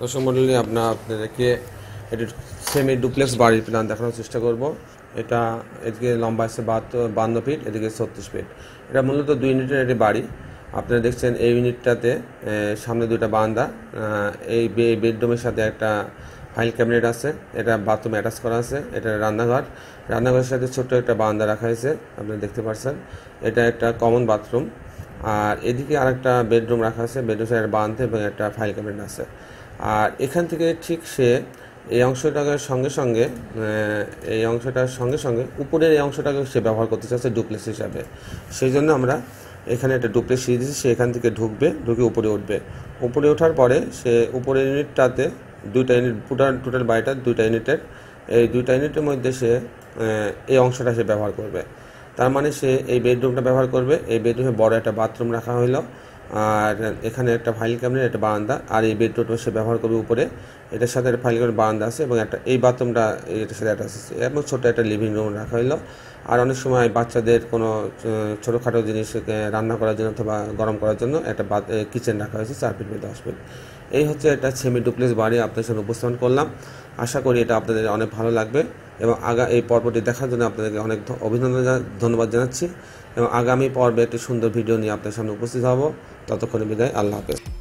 দর্শক মন্ডলী আপনার আপনাদেরকে এটি সেমি ডুপ্লেক্স বাড়ির প্ল্যান দেখানোর চেষ্টা করব এটা এদিকে লম্বা আছে বাহাত্তর বান্ন ফিট এদিকে ছত্রিশ ফিট এটা মূলত দুই ইউনিটের একটি বাড়ি আপনারা দেখছেন এই ইউনিটটাতে সামনে দুইটা বান্দা এই বেডরুমের সাথে একটা ফাইল ক্যাবিনেট আছে এটা বাথরুম অ্যাটাচ করা আছে এটা রান্নাঘর রান্নাঘরের সাথে ছোট্ট একটা বান্দা রাখা হয়েছে আপনারা দেখতে পাচ্ছেন এটা একটা কমন বাথরুম আর এদিকে আরেকটা বেডরুম রাখা আছে বেডরুম সাইড বান্ধে এবং একটা ফাইল ক্যাবিনেট আছে আর এখান থেকে ঠিক সে এই অংশটাকে সঙ্গে সঙ্গে এই অংশটার সঙ্গে সঙ্গে উপরের এই অংশটাকে সে ব্যবহার করতে চাচ্ছে ডুপ্লেস হিসাবে সেই জন্য আমরা এখানে একটা ডুপ্লেস সিরিজ সে এখান থেকে ঢুকবে ঢুকে উপরে উঠবে উপরে ওঠার পরে সে উপরের ইউনিটটাতে দুইটা ইউনিট টোটাল টোটাল বাড়িটার দুইটা ইউনিটের এই দুইটা ইউনিটের মধ্যে সে এই অংশটা সে ব্যবহার করবে তার মানে সে এই বেডরুমটা ব্যবহার করবে এই বেডরুমে বড় একটা বাথরুম রাখা হলো আর এখানে একটা ফাইল ক্যাবিনেট একটা বারান্দা আর এই বেডরুমটা সে ব্যবহার করবে উপরে এটার সাথে একটা ফাইল বারান্দা আছে এবং একটা এই বাথরুমটা এটার সাথে অ্যাটাচ আছে এবং ছোটো একটা লিভিং রুম রাখা হইলো আর অনেক সময় বাচ্চাদের কোনো ছোটোখাটো জিনিস রান্না করার জন্য অথবা গরম করার জন্য একটা কিচেন রাখা হয়েছে চার ফিট বাই দশ ফিট এই হচ্ছে একটা সেমি ডুপ্লেস বাড়ি আপনাদের সাথে উপস্থাপন করলাম আশা করি এটা আপনাদের অনেক ভালো লাগবে এবং আগা এই পর্বটি দেখার জন্য আপনাদেরকে অনেক অভিনন্দন ধন্যবাদ জানাচ্ছি এবং আগামী পর্বে একটি সুন্দর ভিডিও নিয়ে আপনার সামনে উপস্থিত হব ততক্ষণে বিদায় আল্লাহ হাফেজ